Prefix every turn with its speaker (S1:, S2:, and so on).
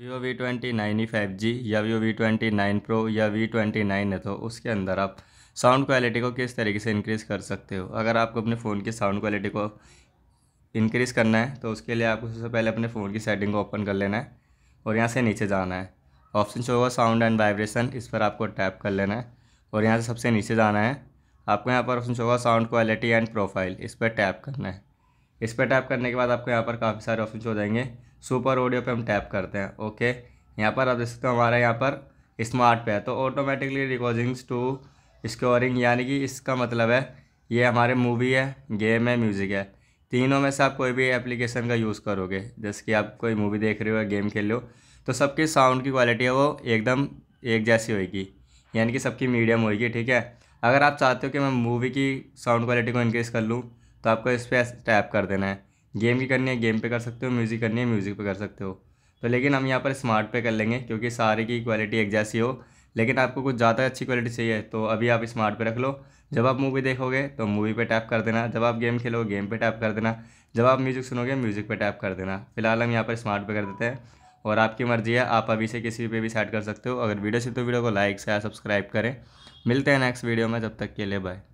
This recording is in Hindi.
S1: vivo V twenty nine five G या vivo V twenty nine pro या वी ट्वेंटी नाइन है तो उसके अंदर आप साउंड क्वालिटी को किस तरीके से इंक्रीज़ कर सकते हो अगर आपको अपने फ़ोन की साउंड क्वालिटी को इंक्रीज़ करना है तो उसके लिए आपको सबसे पहले अपने फ़ोन की सेटिंग को ओपन कर लेना है और यहाँ से नीचे जाना है ऑप्शन शो होगा साउंड एंड वाइब्रेशन इस पर आपको टैप कर लेना है और यहाँ से सबसे नीचे जाना है आपको यहाँ पर ऑप्शन शो होगा साउंड क्वालिटी एंड प्रोफाइल इस पर टैप करना है इस पर टैप करने के बाद आपको यहाँ पर काफ़ी सारे ऑप्शन हो जाएंगे सुपर ऑडियो पे हम टैप करते हैं ओके यहाँ पर आप देख सकते हो हमारा यहाँ पर स्मार्ट पे है तो ऑटोमेटिकली रिकॉर्डिंग्स टू स्कोरिंग यानी कि इसका मतलब है ये हमारे मूवी है गेम है म्यूज़िक है तीनों में से आप कोई भी एप्लीकेशन का यूज़ करोगे जैसे कि आप कोई मूवी देख रहे हो या गेम खेल रहे हो तो सबकी साउंड की क्वालिटी है वो एकदम एक जैसी होगी यानी कि सबकी मीडियम होगी ठीक है अगर आप चाहते हो कि मैं मूवी की साउंड क्वालिटी को इनक्रीज़ कर लूँ तो आपको इस पर टैप कर देना है गेम की करनी है गेम पे कर सकते हो म्यूज़िक करनी है म्यूज़िक पे कर सकते हो तो लेकिन हम यहाँ पर स्मार्ट पे कर लेंगे क्योंकि सारे की क्वालिटी एक जैसी हो लेकिन आपको कुछ ज़्यादा अच्छी क्वालिटी चाहिए तो अभी आप स्मार्ट पे रख लो जब आप मूवी देखोगे तो मूवी पे टैप कर देना जब आप गेम खेलोगे गेम पे टैप कर देना जब आप म्यूज़िक सुनोगे म्यूज़िक पे टैप कर देना फिलहाल हम यहाँ पर स्मार्ट पे कर देते हैं और आपकी मर्जी है आप अभी से किसी पर भी सेट कर सकते हो अगर वीडियो से तो वीडियो को लाइक शेयर सब्सक्राइब करें मिलते हैं नेक्स्ट वीडियो में जब तक के लिए बाय